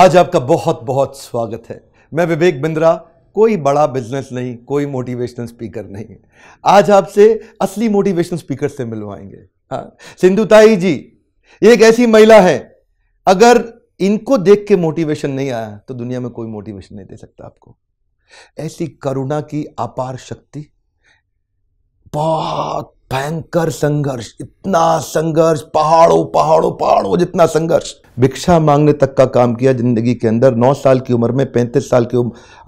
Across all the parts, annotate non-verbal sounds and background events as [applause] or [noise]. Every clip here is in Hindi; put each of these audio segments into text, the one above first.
आज आपका बहुत बहुत स्वागत है मैं विवेक बिंद्रा कोई बड़ा बिजनेस नहीं कोई मोटिवेशनल स्पीकर नहीं आज आपसे असली मोटिवेशनल स्पीकर से मिलवाएंगे हाँ सिंधुताई जी ये एक ऐसी महिला है अगर इनको देख के मोटिवेशन नहीं आया तो दुनिया में कोई मोटिवेशन नहीं दे सकता आपको ऐसी करुणा की अपार शक्ति बहुत भयंकर संघर्ष इतना संघर्ष पहाड़ों पहाड़ों पहाड़ों जितना संघर्ष भिक्षा मांगने तक का काम किया जिंदगी के अंदर नौ साल की उम्र में पैंतीस साल के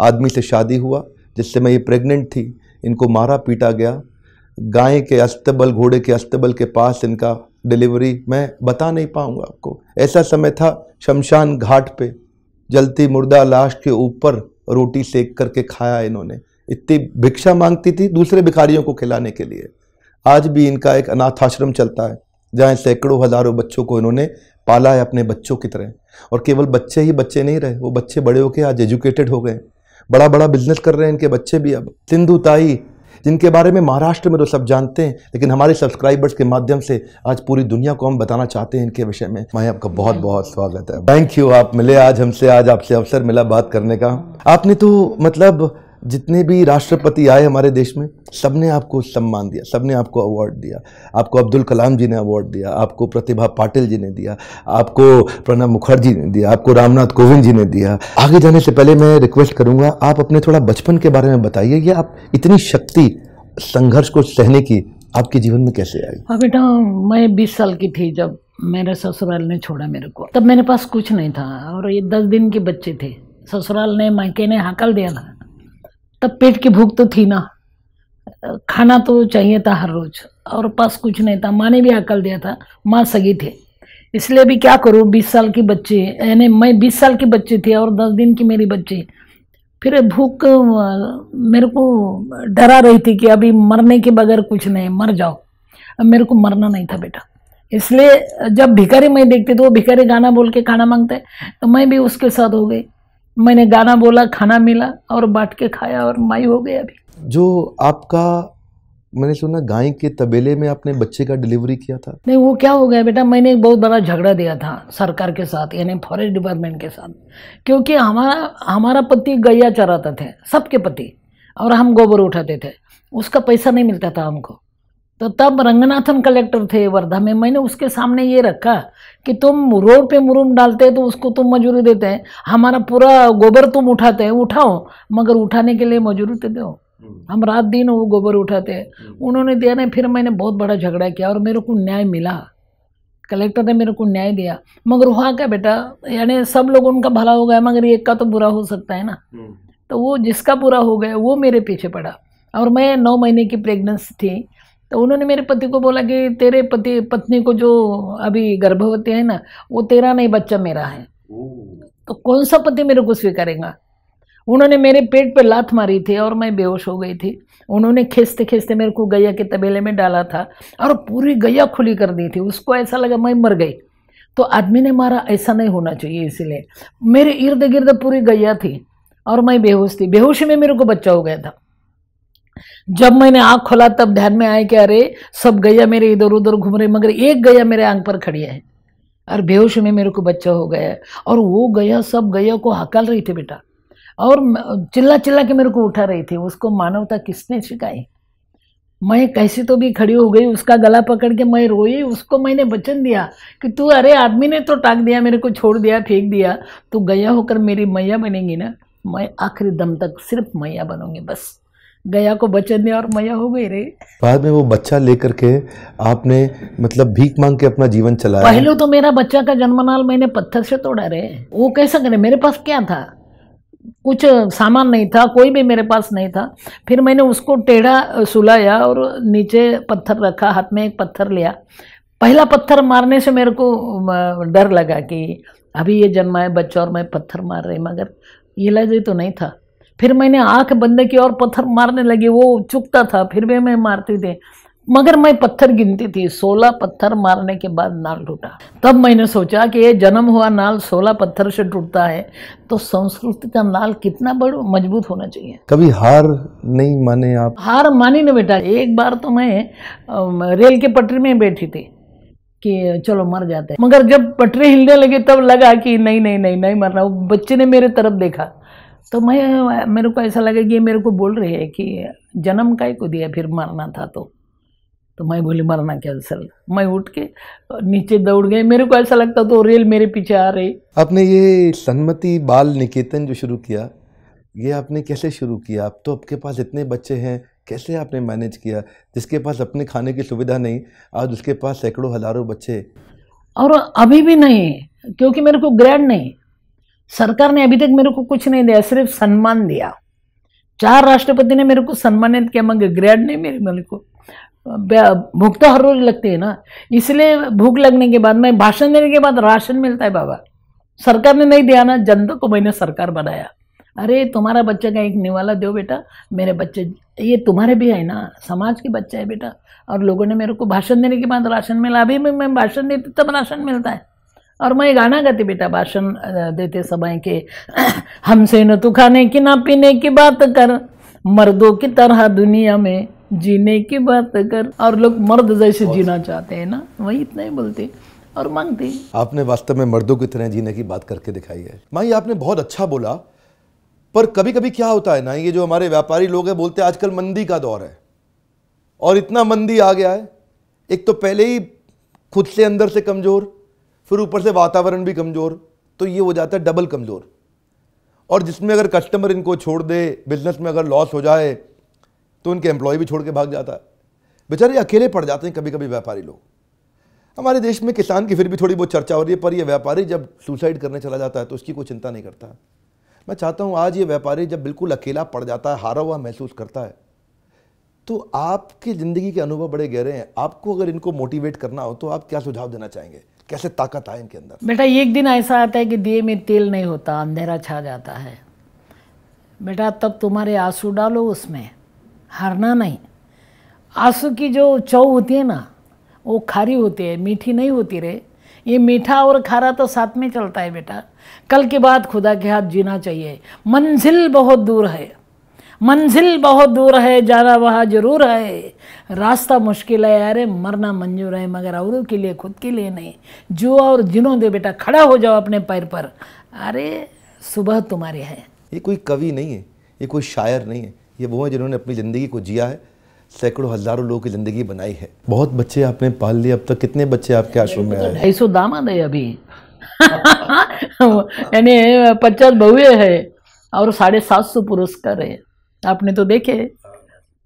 आदमी से शादी हुआ जिससे मैं ये प्रेग्नेंट थी इनको मारा पीटा गया गाय के अस्तबल घोड़े के अस्तबल के पास इनका डिलीवरी मैं बता नहीं पाऊंगा आपको ऐसा समय था शमशान घाट पे जलती मुर्दा लाश के ऊपर रोटी सेक करके खाया इन्होंने इतनी भिक्षा मांगती थी दूसरे भिखारियों को खिलाने के लिए आज भी इनका एक अनाथ आश्रम चलता है जहाँ सैकड़ों हज़ारों बच्चों को इन्होंने पाला है अपने बच्चों की तरह और केवल बच्चे ही बच्चे नहीं रहे वो बच्चे बड़े होकर आज एजुकेटेड हो गए बड़ा बड़ा बिजनेस कर रहे हैं इनके बच्चे भी अब सिंधुताई जिनके बारे में महाराष्ट्र में तो सब जानते हैं लेकिन हमारे सब्सक्राइबर्स के माध्यम से आज पूरी दुनिया को हम बताना चाहते हैं इनके विषय में मैं आपका बहुत बहुत स्वागत है थैंक यू आप मिले आज हमसे आज आपसे अवसर मिला बात करने का आपने तो मतलब जितने भी राष्ट्रपति आए हमारे देश में सब ने आपको सम्मान दिया सब ने आपको अवार्ड दिया आपको अब्दुल कलाम जी ने अवार्ड दिया आपको प्रतिभा पाटिल जी ने दिया आपको प्रणब मुखर्जी ने दिया आपको रामनाथ कोविंद जी ने दिया आगे जाने से पहले मैं रिक्वेस्ट करूँगा आप अपने थोड़ा बचपन के बारे में बताइए या आप इतनी शक्ति संघर्ष को सहने की आपके जीवन में कैसे आई हाँ बेटा मैं बीस साल की थी जब मेरे ससुराल ने छोड़ा मेरे को तब मेरे पास कुछ नहीं था और ये दस दिन के बच्चे थे ससुराल ने मायके ने हाकल दिया था तब पेट की भूख तो थी ना खाना तो चाहिए था हर रोज और पास कुछ नहीं था माँ ने भी अकल दिया था माँ सगी थी इसलिए भी क्या करूँ बीस साल की बच्ची यानी मैं बीस साल की बच्ची थी और दस दिन की मेरी बच्ची फिर भूख मेरे को डरा रही थी कि अभी मरने के बगैर कुछ नहीं मर जाओ अब मेरे को मरना नहीं था बेटा इसलिए जब भिखारी मैं देखती तो वो भिखारी गाना बोल के खाना मांगते तो मैं भी उसके साथ हो गई मैंने गाना बोला खाना मिला और बांट के खाया और माई हो गया अभी जो आपका मैंने सुना गाय के तबेले में आपने बच्चे का डिलीवरी किया था नहीं वो क्या हो गया बेटा मैंने एक बहुत बड़ा झगड़ा दिया था सरकार के साथ यानी फॉरेस्ट डिपार्टमेंट के साथ क्योंकि हमारा हमारा पति गैया चराते थे सबके पति और हम गोबर उठाते थे उसका पैसा नहीं मिलता था हमको तो तब रंगनाथन कलेक्टर थे वर्धा में मैंने उसके सामने ये रखा कि तुम रोड पे मुरूम डालते हैं तो उसको तुम मजूरी देते हैं हमारा पूरा गोबर तुम उठाते हैं उठाओ मगर उठाने के लिए मजूरी तो दो हम्म। हम रात दिन वो गोबर उठाते हैं हम्म। उन्होंने दिया नहीं फिर मैंने बहुत बड़ा झगड़ा किया और मेरे को न्याय मिला कलेक्टर ने मेरे को न्याय दिया मगर हुआ क्या बेटा यानी सब लोग उनका भला हो गया मगर एक का तो बुरा हो सकता है ना हम्म। तो वो जिसका बुरा हो गया वो मेरे पीछे पड़ा और मैं नौ महीने की प्रेगनेंसी थी तो उन्होंने मेरे पति को बोला कि तेरे पति पत्नी को जो अभी गर्भवती है ना वो तेरा नहीं बच्चा मेरा है तो कौन सा पति मेरे को स्वीकारेगा उन्होंने मेरे पेट पे लात मारी थी और मैं बेहोश हो गई थी उन्होंने खींचते खींचते मेरे को गैया के तबेले में डाला था और पूरी गैया खुली कर दी थी उसको ऐसा लगा मैं मर गई तो आदमी ने मारा ऐसा नहीं होना चाहिए इसीलिए मेरे इर्द गिर्द पूरी गैया थी और मैं बेहोश थी बेहोशी में मेरे को बच्चा हो गया था जब मैंने आँख खोला तब ध्यान में आया कि अरे सब गैया मेरे इधर उधर घूम रहे मगर एक गैया मेरे आंख पर खड़ी है और बेहोश में मेरे को बच्चा हो गया है और वो गया सब गया को हकाल रही थी बेटा और चिल्ला चिल्ला के मेरे को उठा रही थी उसको मानवता किसने सिखाई मैं कैसे तो भी खड़ी हो गई उसका गला पकड़ के मैं रोई उसको मैंने वचन दिया कि तू अरे आदमी ने तो टाक दिया मेरे को छोड़ दिया फेंक दिया तू गया होकर मेरी मैया बनेंगी ना मैं आखिरी दम तक सिर्फ मैया बनूंगी बस गया को ने और मया हो गई रे बाद में वो बच्चा लेकर के आपने मतलब भीख मांग के अपना जीवन चलाया पहले तो मेरा बच्चा का जन्मनाल मैंने पत्थर से तोड़ा रे वो कैसा करे मेरे पास क्या था कुछ सामान नहीं था कोई भी मेरे पास नहीं था फिर मैंने उसको टेढ़ा सुलाया और नीचे पत्थर रखा हाथ में एक पत्थर लिया पहला पत्थर मारने से मेरे को डर लगा कि अभी ये जन्मा है बच्चा और मैं पत्थर मार रही मगर ये लजे तो नहीं था फिर मैंने आंख बंद की और पत्थर मारने लगे वो चुकता था फिर भी मैं मारती थी मगर मैं पत्थर गिनती थी सोलह पत्थर मारने के बाद नाल टूटा तब मैंने सोचा कि ये जन्म हुआ नाल सोलह पत्थर से टूटता है तो संस्कृति का नाल कितना बड़ मजबूत होना चाहिए कभी हार नहीं माने आप हार मानी ना बेटा एक बार तो मैं रेल के पटरी में बैठी थी कि चलो मर जाते मगर जब पटरी हिलने लगी तब लगा कि नहीं नहीं नहीं नहीं मरना वो बच्चे ने मेरे तरफ देखा तो मैं मेरे को ऐसा लगा कि मेरे को बोल रही है कि जन्म का को दिया फिर मरना था तो तो मैं बोली मरना कैंसल मैं उठ के नीचे दौड़ गए मेरे को ऐसा लगता तो रेल मेरे पीछे आ रही आपने ये सन्मति बाल निकेतन जो शुरू किया ये आपने कैसे शुरू किया आप तो आपके पास इतने बच्चे हैं कैसे आपने मैनेज किया जिसके पास अपने खाने की सुविधा नहीं आज उसके पास सैकड़ों हज़ारों बच्चे और अभी भी नहीं क्योंकि मेरे को ग्रैंड नहीं सरकार ने अभी तक मेरे को कुछ नहीं दिया सिर्फ सम्मान दिया चार राष्ट्रपति ने मेरे को सम्मानित किया मगर ग्रेड नहीं मेरे मेरे को भूख तो हर रोज लगती है ना इसलिए भूख लगने के बाद मैं भाषण देने के बाद राशन मिलता है बाबा सरकार ने नहीं दिया ना जनता को मैंने सरकार बनाया अरे तुम्हारा बच्चा का एक निवाला दो बेटा मेरे बच्चे ये तुम्हारे भी है ना समाज के बच्चा है बेटा और लोगों ने मेरे को भाषण देने के बाद राशन मिला अभी मैं भाषण देती तब राशन मिलता है और मैं गाना गाती बेटा भाषण देते समय के हमसे न तो खाने की ना पीने की बात कर मर्दों की तरह दुनिया में जीने की बात कर और लोग मर्द जैसे जीना चाहते हैं ना वही इतना ही बोलते और मांगते आपने वास्तव में मर्दों की तरह जीने की बात करके दिखाई है माई आपने बहुत अच्छा बोला पर कभी कभी क्या होता है ना ये जो हमारे व्यापारी लोग हैं बोलते हैं आजकल मंदी का दौर है और इतना मंदी आ गया है एक तो पहले ही खुद से अंदर से कमज़ोर फिर ऊपर से वातावरण भी कमज़ोर तो ये हो जाता है डबल कमज़ोर और जिसमें अगर कस्टमर इनको छोड़ दे बिजनेस में अगर लॉस हो जाए तो इनके एम्प्लॉय भी छोड़ के भाग जाता है बेचारे अकेले पड़ जाते हैं कभी कभी व्यापारी लोग हमारे देश में किसान की फिर भी थोड़ी बहुत चर्चा हो रही है पर यह व्यापारी जब सुसाइड करने चला जाता है तो उसकी कोई चिंता नहीं करता मैं चाहता हूँ आज ये व्यापारी जब बिल्कुल अकेला पड़ जाता है हारा हुआ महसूस करता है तो आपकी ज़िंदगी के अनुभव बड़े गहरे हैं आपको अगर इनको मोटिवेट करना हो तो आप क्या सुझाव देना चाहेंगे कैसे ताकत आए इनके अंदर बेटा एक दिन ऐसा आता है कि दिए में तेल नहीं होता अंधेरा छा जाता है बेटा तब तुम्हारे आंसू डालो उसमें हारना नहीं आंसू की जो चौ होती है ना वो खारी होती है मीठी नहीं होती रे ये मीठा और खारा तो साथ में चलता है बेटा कल के बाद खुदा के हाथ जीना चाहिए मंजिल बहुत दूर है मंजिल बहुत दूर है जाना वहाँ जरूर है रास्ता मुश्किल है अरे मरना मंजूर है मगर और के लिए खुद के लिए नहीं जो और जिनों दे बेटा खड़ा हो जाओ अपने पैर पर अरे सुबह तुम्हारी है ये कोई कवि नहीं है ये कोई शायर नहीं है ये वो है जिन्होंने अपनी ज़िंदगी को जिया है सैकड़ों हज़ारों लोगों की ज़िंदगी बनाई है बहुत बच्चे आपने पाल लिए अब तक कितने बच्चे आपके आश्रम में तो आए ढाई सौ दामाद है अभी [laughs] यानी पचास बहुए है और साढ़े सात सौ पुरस्कार है आपने तो देखे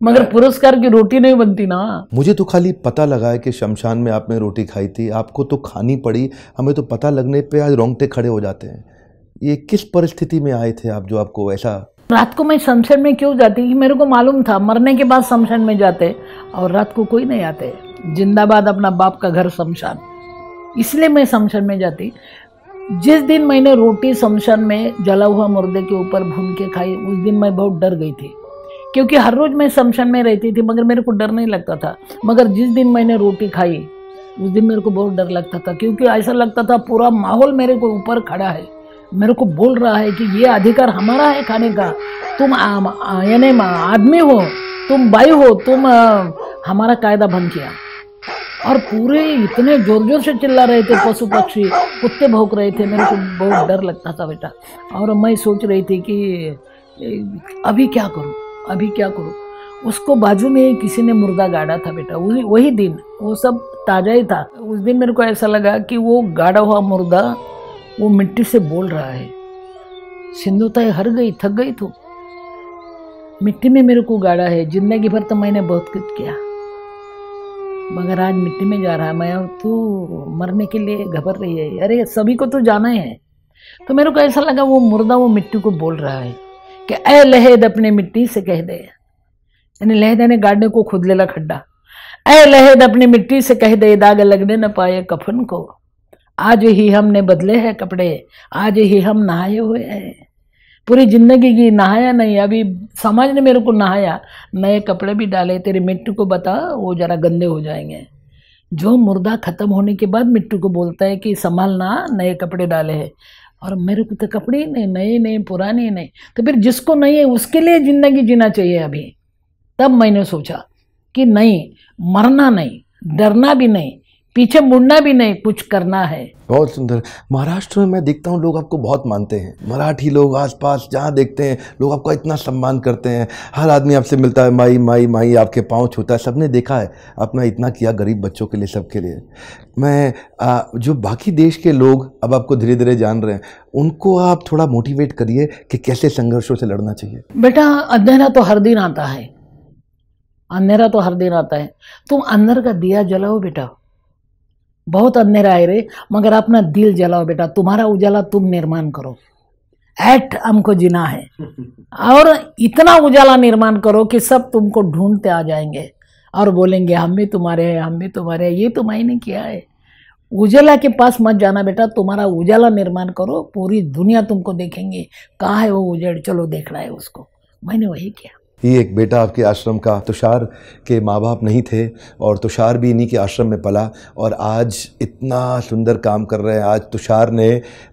मगर हाँ। पुरस्कार की रोटी नहीं बनती ना मुझे तो खाली पता लगा है कि शमशान में आपने रोटी खाई थी आपको तो खानी पड़ी हमें तो पता लगने पे आज रोंगटे खड़े हो जाते हैं ये किस परिस्थिति में आए थे आप जो आपको ऐसा रात को मैं शमशान में क्यों जाती कि मेरे को मालूम था मरने के बाद शमशान में जाते और रात को कोई नहीं आते जिंदाबाद अपना बाप का घर शमशान इसलिए मैं शमशान में जाती जिस दिन मैंने रोटी शमशान में जला हुआ मुर्दे के ऊपर भून के खाई उस दिन मैं बहुत डर गई थी क्योंकि हर रोज़ मैं शमशान में रहती थी मगर मेरे को डर नहीं लगता था मगर जिस दिन मैंने रोटी खाई उस दिन मेरे को बहुत डर लगता था क्योंकि ऐसा लगता था पूरा माहौल मेरे को ऊपर खड़ा है मेरे को बोल रहा है कि ये अधिकार हमारा है खाने का तुम यानी आदमी हो तुम भाई हो तुम आ, हमारा कायदा भंग किया और पूरे इतने जोर जोर से चिल्ला रहे थे पशु पक्षी कुत्ते भौंक रहे थे मेरे को बहुत डर लगता था बेटा और मैं सोच रही थी कि अभी क्या करूँ अभी क्या करूँ उसको बाजू में किसी ने मुर्दा गाड़ा था बेटा वही वही दिन वो सब ताज़ा ही था उस दिन मेरे को ऐसा लगा कि वो गाड़ा हुआ मुर्दा वो मिट्टी से बोल रहा है सिंधु तय हर गई थक गई तो मिट्टी में मेरे को गाड़ा है जिंदगी भर तो मैंने बहुत कुछ किया मगर आज मिट्टी में जा रहा है मैं तू मरने के लिए घबर रही है अरे सभी को तो जाना है तो मेरे को ऐसा लगा वो मुर्दा वो मिट्टी को बोल रहा है कि ए लहेद अपने मिट्टी से कह दे यानी लहद ने गाड़ने को खुद लेला खड्डा ए लहेद अपनी मिट्टी से कह दे दाग लगने न पाए कफन को आज ही हमने बदले हैं कपड़े आज ही हम नहाए हुए हैं पूरी जिंदगी की नहाया नहीं अभी समाज ने मेरे को नहाया नए कपड़े भी डाले तेरे मिट्टू को बता वो ज़रा गंदे हो जाएंगे जो मुर्दा ख़त्म होने के बाद मिट्टू को बोलता है कि संभालना नए कपड़े डाले है और मेरे को तो कपड़े ही नहीं नए नए पुराने नहीं तो फिर जिसको नहीं है उसके लिए ज़िंदगी जीना चाहिए अभी तब मैंने सोचा कि नहीं मरना नहीं डरना भी नहीं पीछे मुड़ना भी नहीं कुछ करना है बहुत सुंदर महाराष्ट्र में मैं देखता हूँ लोग आपको बहुत मानते हैं मराठी लोग आसपास जहाँ देखते हैं लोग आपका इतना सम्मान करते हैं हर आदमी आपसे मिलता है माई माई माई आपके पाँव छूता है सबने देखा है आपने इतना किया गरीब बच्चों के लिए सबके लिए मैं आ, जो बाकी देश के लोग अब आपको धीरे धीरे जान रहे हैं उनको आप थोड़ा मोटिवेट करिए कि कैसे संघर्षों से लड़ना चाहिए बेटा अंधेरा तो हर दिन आता है अंधेरा तो हर दिन आता है तुम अंदर का दिया जलाओ बेटा बहुत अंधेरा है रे मगर अपना दिल जलाओ बेटा तुम्हारा उजाला तुम निर्माण करो एट हमको जीना है [laughs] और इतना उजाला निर्माण करो कि सब तुमको ढूंढते आ जाएंगे और बोलेंगे हम भी तुम्हारे हैं हम भी तुम्हारे हैं ये तुम्हारी तो ने किया है उजाला के पास मत जाना बेटा तुम्हारा उजाला निर्माण करो पूरी दुनिया तुमको देखेंगे कहाँ है वो उजेड़ चलो देखना है उसको मैंने वही किया ये एक बेटा आपके आश्रम का तुषार के माँ बाप नहीं थे और तुषार भी इन्हीं के आश्रम में पला और आज इतना सुंदर काम कर रहे हैं आज तुषार ने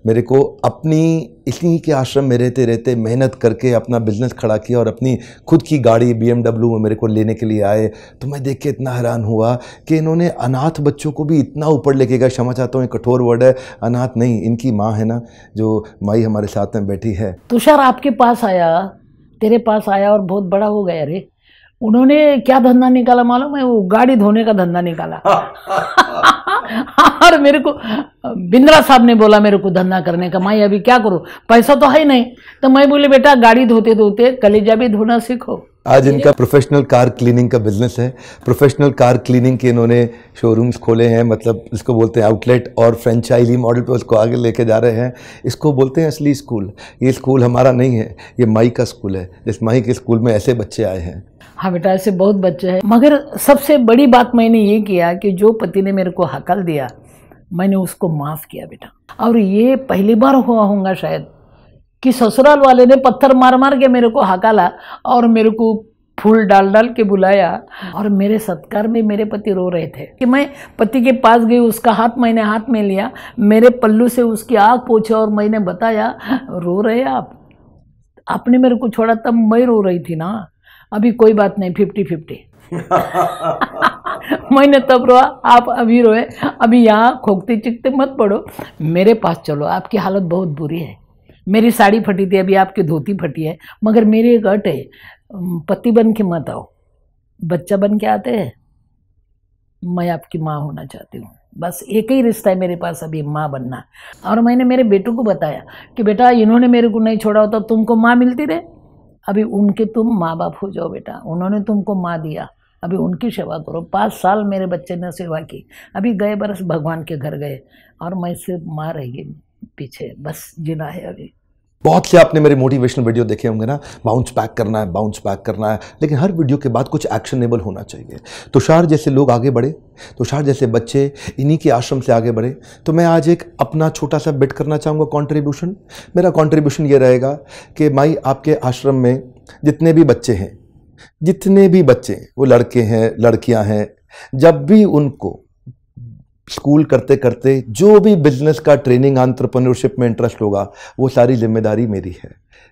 मेरे को अपनी इसी के आश्रम में रहते रहते मेहनत करके अपना बिजनेस खड़ा किया और अपनी खुद की गाड़ी बी में मेरे को लेने के लिए आए तो मैं देख के इतना हैरान हुआ कि इन्होंने अनाथ बच्चों को भी इतना ऊपर लेके गया क्षमा चाहता हूँ कठोर वर्ड है अनाथ नहीं इनकी माँ है ना जो माई हमारे साथ में बैठी है तुषार आपके पास आया तेरे पास आया और बहुत बड़ा हो गया अरे उन्होंने क्या धंधा निकाला मालूम है वो गाड़ी धोने का धंधा निकाला और मेरे को बिंद्रा साहब ने बोला मेरे को धंधा करने का माई अभी क्या करूँ पैसा तो है नहीं तो मैं बोली बेटा गाड़ी धोते धोते कलेजा भी धोना सीखो आज इनका प्रोफेशनल कार क्लीनिंग का बिजनेस है प्रोफेशनल कार क्लीनिंग के इन्होंने शोरूम्स खोले हैं मतलब इसको बोलते हैं आउटलेट और फ्रेंचाइजी मॉडल पे उसको आगे लेके जा रहे हैं इसको बोलते हैं असली स्कूल ये स्कूल हमारा नहीं है ये माई का स्कूल है जिस माई के स्कूल में ऐसे बच्चे आए हैं हाँ बेटा ऐसे बहुत बच्चे हैं मगर सबसे बड़ी बात मैंने ये किया कि जो पति ने मेरे को हकल दिया मैंने उसको माफ़ किया बेटा और ये पहली बार हुआ होगा शायद कि ससुराल वाले ने पत्थर मार मार के मेरे को हकाला और मेरे को फूल डाल डाल के बुलाया और मेरे सत्कार में मेरे पति रो रहे थे कि मैं पति के पास गई उसका हाथ मैंने हाथ में लिया मेरे पल्लू से उसकी आँख पूछा और मैंने बताया रो रहे आप आपने मेरे को छोड़ा तब मैं रो रही थी ना अभी कोई बात नहीं फिफ्टी फिफ्टी [laughs] मैंने तब रोआ आप अभी रोए अभी यहाँ खोखते चिखते मत पड़ो मेरे पास चलो आपकी हालत बहुत बुरी है मेरी साड़ी फटी थी अभी आपकी धोती फटी है मगर मेरी एक अट है पति बन के मत आओ बच्चा बन के आते हैं मैं आपकी माँ होना चाहती हूँ बस एक ही रिश्ता है मेरे पास अभी माँ बनना और मैंने मेरे बेटों को बताया कि बेटा इन्होंने मेरे को नहीं छोड़ा होता तुमको माँ मिलती रहे अभी उनके तुम माँ बाप हो जाओ बेटा उन्होंने तुमको माँ दिया अभी उनकी सेवा करो पाँच साल मेरे बच्चे ने सेवा की अभी गए बरस भगवान के घर गए और मैं सिर्फ माँ रह गई पीछे बस जिना है अभी बहुत से आपने मेरे मोटिवेशनल वीडियो देखे होंगे ना बाउंस बैक करना है बाउंस बैक करना है लेकिन हर वीडियो के बाद कुछ एक्शनेबल होना चाहिए तुषार जैसे लोग आगे बढ़े तुषार जैसे बच्चे इन्हीं के आश्रम से आगे बढ़े तो मैं आज एक अपना छोटा सा बिट करना चाहूँगा कॉन्ट्रीब्यूशन मेरा कॉन्ट्रीब्यूशन ये रहेगा कि माई आपके आश्रम में जितने भी बच्चे हैं जितने भी बच्चे वो लड़के हैं लड़कियाँ हैं जब भी उनको स्कूल करते करते जो भी बिजनेस का ट्रेनिंग आंट्रप्रनोरशिप में इंटरेस्ट होगा वो सारी जिम्मेदारी मेरी है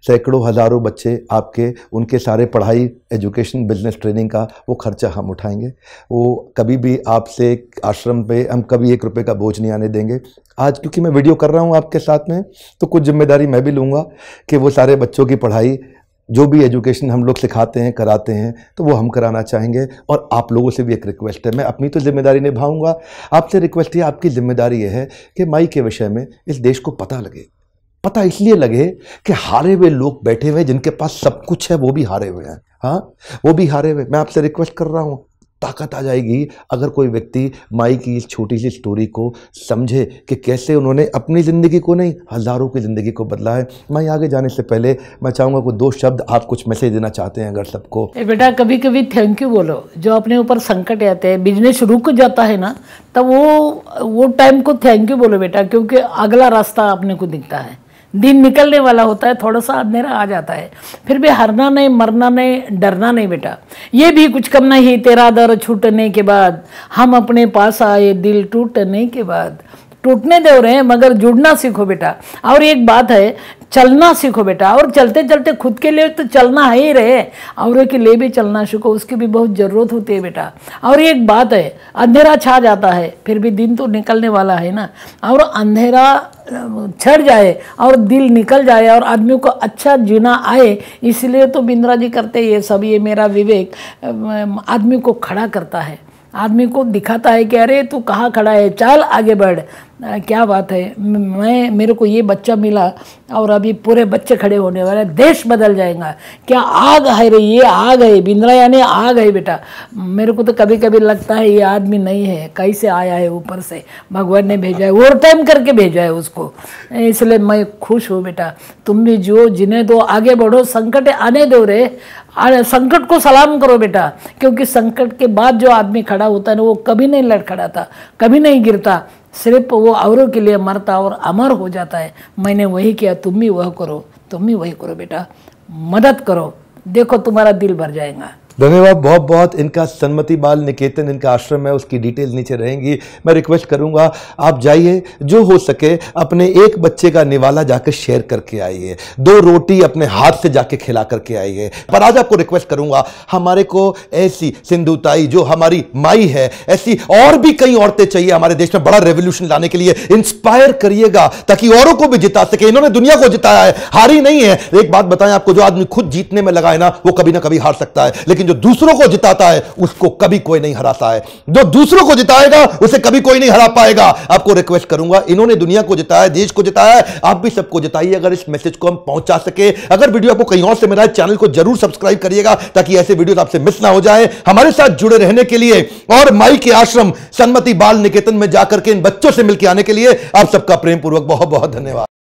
सैकड़ों हज़ारों बच्चे आपके उनके सारे पढ़ाई एजुकेशन बिजनेस ट्रेनिंग का वो खर्चा हम उठाएंगे वो कभी भी आपसे आश्रम पे हम कभी एक रुपए का बोझ नहीं आने देंगे आज क्योंकि मैं वीडियो कर रहा हूँ आपके साथ में तो कुछ जिम्मेदारी मैं भी लूँगा कि वो सारे बच्चों की पढ़ाई जो भी एजुकेशन हम लोग सिखाते हैं कराते हैं तो वो हम कराना चाहेंगे और आप लोगों से भी एक रिक्वेस्ट है मैं अपनी तो जिम्मेदारी निभाऊंगा आपसे रिक्वेस्ट है आपकी जिम्मेदारी ये है कि माई के विषय में इस देश को पता लगे पता इसलिए लगे कि हारे हुए लोग बैठे हुए जिनके पास सब कुछ है वो भी हारे हुए हैं हाँ वो भी हारे हुए मैं आपसे रिक्वेस्ट कर रहा हूँ ताकत आ जाएगी अगर कोई व्यक्ति माई की इस छोटी सी स्टोरी को समझे कि कैसे उन्होंने अपनी ज़िंदगी को नहीं हज़ारों की ज़िंदगी को बदला है माई आगे जाने से पहले मैं चाहूँगा कोई दो शब्द आप कुछ मैसेज देना चाहते हैं अगर सबको बेटा कभी कभी थैंक यू बोलो जो अपने ऊपर संकट आते हैं बिजनेस रुक जाता है ना तब वो वो टाइम को थैंक यू बोलो बेटा क्योंकि अगला रास्ता अपने को दिखता है दिन निकलने वाला होता है थोड़ा सा अंधेरा आ जाता है फिर भी हारना नहीं मरना नहीं डरना नहीं बेटा ये भी कुछ कम नहीं तेरा दर छूटने के बाद हम अपने पास आए दिल टूटने के बाद टूटने दे रहे हैं मगर जुड़ना सीखो बेटा और एक बात है चलना सीखो बेटा और चलते चलते खुद के लिए तो चलना है ही रहे औरों के लिए भी चलना सीखो उसकी भी बहुत ज़रूरत होती है बेटा और एक बात है अंधेरा छा जाता है फिर भी दिन तो निकलने वाला है ना और अंधेरा छड़ जाए और दिल निकल जाए और आदमी को अच्छा जीना आए इसलिए तो बिंद्रा जी करते ये सब ये मेरा विवेक आदमी को खड़ा करता है आदमी को दिखाता है कि अरे तू कहाँ खड़ा है चल आगे बढ़ आ, क्या बात है मैं मेरे को ये बच्चा मिला और अभी पूरे बच्चे खड़े होने वाले देश बदल जाएगा क्या आग है रे ये आग है बिंद्रा यानी आग है बेटा मेरे को तो कभी कभी लगता है ये आदमी नहीं है कैसे आया है ऊपर से भगवान ने भेजा है ओवर टाइम करके भेजा है उसको इसलिए मैं खुश हूँ बेटा तुम भी जो जिन्हें दो तो आगे बढ़ो संकट आने दो रे संकट को सलाम करो बेटा क्योंकि संकट के बाद जो आदमी खड़ा होता है ना वो कभी नहीं लड़ था कभी नहीं गिरता सिर्फ वो औरों के लिए मरता और अमर हो जाता है मैंने वही किया तुम भी वह करो तुम भी वही करो बेटा मदद करो देखो तुम्हारा दिल भर जाएगा धन्यवाद बहुत बहुत इनका सन्मति बाल निकेतन इनका आश्रम है उसकी डिटेल नीचे रहेंगी मैं रिक्वेस्ट करूंगा आप जाइए जो हो सके अपने एक बच्चे का निवाला जाकर शेयर करके आइए दो रोटी अपने हाथ से जाके खिला करके आइए पर आज आपको रिक्वेस्ट करूंगा हमारे को ऐसी सिंधुताई जो हमारी माई है ऐसी और भी कई औरतें चाहिए हमारे देश में बड़ा रेवोल्यूशन लाने के लिए इंस्पायर करिएगा ताकि औरों को भी जिता सके इन्होंने दुनिया को जिताया है हारी नहीं है एक बात बताएं आपको जो आदमी खुद जीतने में लगा है ना वो कभी ना कभी हार सकता है लेकिन लेकिन जो दूसरों को जिताता है उसको कभी कोई नहीं हराता है जो दूसरों को जिताएगा उसे कभी कोई नहीं हरा पाएगा आपको रिक्वेस्ट करूंगा इन्होंने दुनिया को जिताया देश को जिताया आप भी सबको जिताइए अगर इस मैसेज को हम पहुंचा सके अगर वीडियो आपको कहीं और से मिला है चैनल को जरूर सब्सक्राइब करिएगा ताकि ऐसे वीडियो आपसे मिस ना हो जाए हमारे साथ जुड़े रहने के लिए और माई के आश्रम सन्मति बाल निकेतन में जाकर के इन बच्चों से मिलकर आने के लिए आप सबका प्रेम पूर्वक बहुत बहुत धन्यवाद